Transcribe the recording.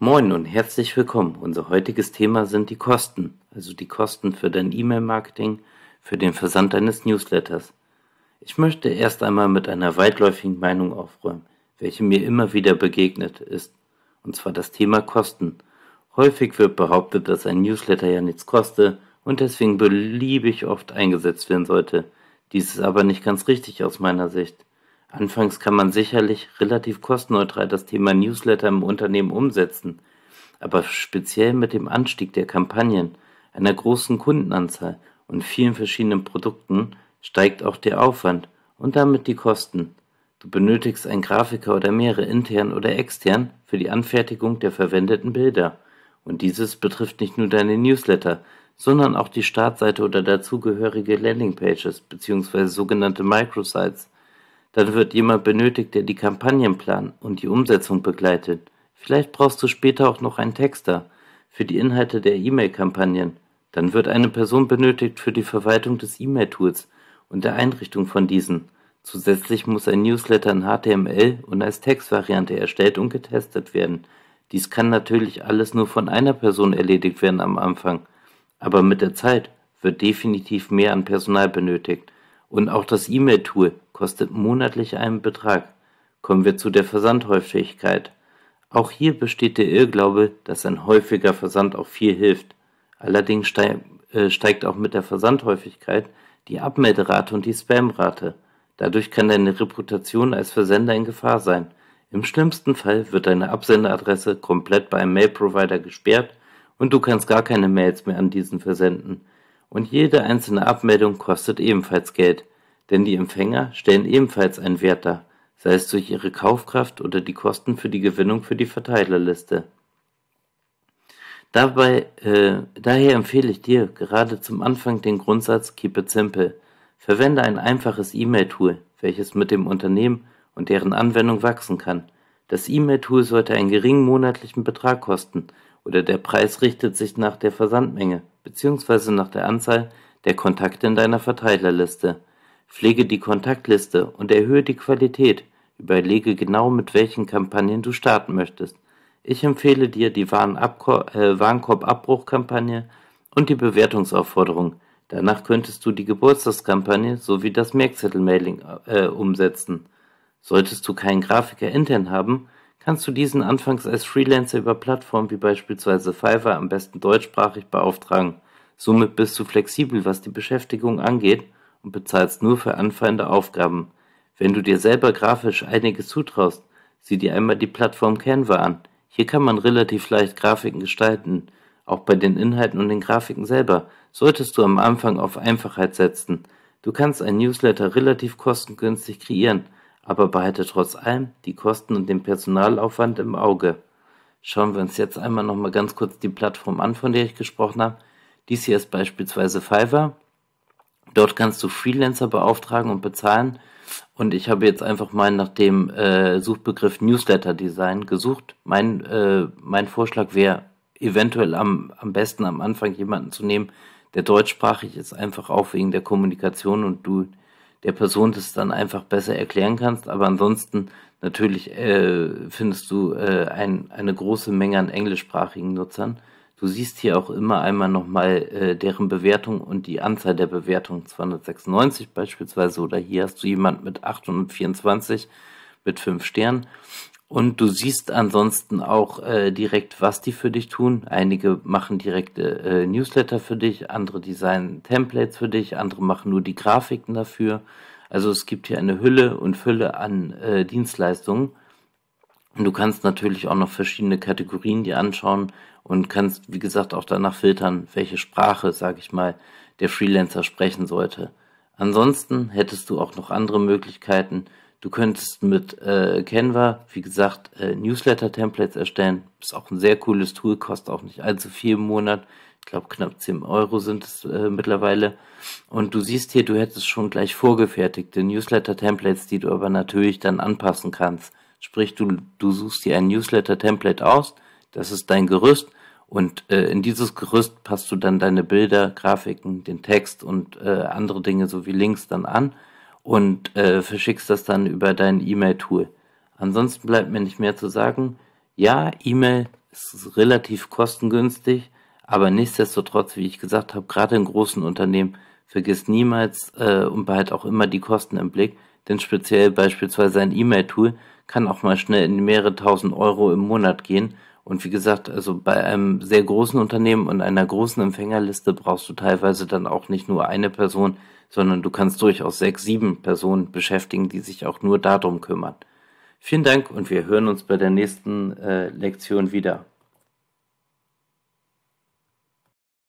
Moin und herzlich willkommen. Unser heutiges Thema sind die Kosten, also die Kosten für dein E-Mail-Marketing, für den Versand deines Newsletters. Ich möchte erst einmal mit einer weitläufigen Meinung aufräumen, welche mir immer wieder begegnet ist, und zwar das Thema Kosten. Häufig wird behauptet, dass ein Newsletter ja nichts koste und deswegen beliebig oft eingesetzt werden sollte. Dies ist aber nicht ganz richtig aus meiner Sicht. Anfangs kann man sicherlich relativ kostenneutral das Thema Newsletter im Unternehmen umsetzen, aber speziell mit dem Anstieg der Kampagnen, einer großen Kundenanzahl und vielen verschiedenen Produkten steigt auch der Aufwand und damit die Kosten. Du benötigst einen Grafiker oder mehrere intern oder extern für die Anfertigung der verwendeten Bilder. Und dieses betrifft nicht nur deine Newsletter, sondern auch die Startseite oder dazugehörige Landingpages bzw. sogenannte Microsites. Dann wird jemand benötigt, der die Kampagnen plant und die Umsetzung begleitet. Vielleicht brauchst du später auch noch einen Texter für die Inhalte der E-Mail-Kampagnen. Dann wird eine Person benötigt für die Verwaltung des E-Mail-Tools und der Einrichtung von diesen. Zusätzlich muss ein Newsletter in HTML und als Textvariante erstellt und getestet werden. Dies kann natürlich alles nur von einer Person erledigt werden am Anfang, aber mit der Zeit wird definitiv mehr an Personal benötigt. Und auch das E-Mail-Tool kostet monatlich einen Betrag. Kommen wir zu der Versandhäufigkeit. Auch hier besteht der Irrglaube, dass ein häufiger Versand auch viel hilft. Allerdings äh, steigt auch mit der Versandhäufigkeit die Abmelderate und die Spamrate. Dadurch kann deine Reputation als Versender in Gefahr sein. Im schlimmsten Fall wird deine Absenderadresse komplett bei einem Mail-Provider gesperrt und du kannst gar keine Mails mehr an diesen versenden. Und jede einzelne Abmeldung kostet ebenfalls Geld, denn die Empfänger stellen ebenfalls einen Wert dar, sei es durch ihre Kaufkraft oder die Kosten für die Gewinnung für die Verteilerliste. Dabei, äh, daher empfehle ich dir gerade zum Anfang den Grundsatz Keep it simple. Verwende ein einfaches E-Mail-Tool, welches mit dem Unternehmen und deren Anwendung wachsen kann. Das E-Mail-Tool sollte einen geringen monatlichen Betrag kosten oder der Preis richtet sich nach der Versandmenge bzw. nach der Anzahl der Kontakte in deiner Verteilerliste. Pflege die Kontaktliste und erhöhe die Qualität. Überlege genau, mit welchen Kampagnen du starten möchtest. Ich empfehle dir die äh, Warenkorb-Abbruchkampagne und die Bewertungsaufforderung. Danach könntest du die Geburtstagskampagne sowie das Merkzettel-Mailing äh, umsetzen. Solltest du keinen Grafiker intern haben, kannst du diesen anfangs als Freelancer über Plattformen wie beispielsweise Fiverr am besten deutschsprachig beauftragen. Somit bist du flexibel, was die Beschäftigung angeht und bezahlst nur für anfallende Aufgaben. Wenn du dir selber grafisch einiges zutraust, sieh dir einmal die Plattform Canva an. Hier kann man relativ leicht Grafiken gestalten, auch bei den Inhalten und den Grafiken selber solltest du am Anfang auf Einfachheit setzen. Du kannst ein Newsletter relativ kostengünstig kreieren, aber behalte trotz allem die Kosten und den Personalaufwand im Auge. Schauen wir uns jetzt einmal nochmal ganz kurz die Plattform an, von der ich gesprochen habe. Dies hier ist beispielsweise Fiverr. Dort kannst du Freelancer beauftragen und bezahlen. Und ich habe jetzt einfach mal nach dem äh, Suchbegriff Newsletter Design gesucht. Mein, äh, mein Vorschlag wäre, eventuell am, am besten am Anfang jemanden zu nehmen, der deutschsprachig ist, einfach auch wegen der Kommunikation und du der Person das dann einfach besser erklären kannst. Aber ansonsten natürlich äh, findest du äh, ein, eine große Menge an englischsprachigen Nutzern. Du siehst hier auch immer einmal nochmal äh, deren Bewertung und die Anzahl der Bewertungen 296 beispielsweise oder hier hast du jemand mit 824 mit 5 Sternen und du siehst ansonsten auch äh, direkt, was die für dich tun. Einige machen direkte äh, äh, Newsletter für dich, andere designen Templates für dich, andere machen nur die Grafiken dafür. Also es gibt hier eine Hülle und Fülle an äh, Dienstleistungen. Und du kannst natürlich auch noch verschiedene Kategorien dir anschauen, und kannst, wie gesagt, auch danach filtern, welche Sprache, sage ich mal, der Freelancer sprechen sollte. Ansonsten hättest du auch noch andere Möglichkeiten. Du könntest mit äh, Canva, wie gesagt, äh, Newsletter-Templates erstellen. Ist auch ein sehr cooles Tool, kostet auch nicht allzu viel im Monat. Ich glaube, knapp 10 Euro sind es äh, mittlerweile. Und du siehst hier, du hättest schon gleich vorgefertigte Newsletter-Templates, die du aber natürlich dann anpassen kannst. Sprich, du, du suchst dir ein Newsletter-Template aus, das ist dein Gerüst und äh, in dieses Gerüst passt du dann deine Bilder, Grafiken, den Text und äh, andere Dinge sowie Links dann an und äh, verschickst das dann über dein E-Mail-Tool. Ansonsten bleibt mir nicht mehr zu sagen. Ja, E-Mail ist relativ kostengünstig, aber nichtsdestotrotz, wie ich gesagt habe, gerade in großen Unternehmen, vergiss niemals äh, und behalt auch immer die Kosten im Blick, denn speziell beispielsweise ein E-Mail-Tool kann auch mal schnell in mehrere tausend Euro im Monat gehen und wie gesagt, also bei einem sehr großen Unternehmen und einer großen Empfängerliste brauchst du teilweise dann auch nicht nur eine Person, sondern du kannst durchaus sechs, sieben Personen beschäftigen, die sich auch nur darum kümmern. Vielen Dank und wir hören uns bei der nächsten äh, Lektion wieder.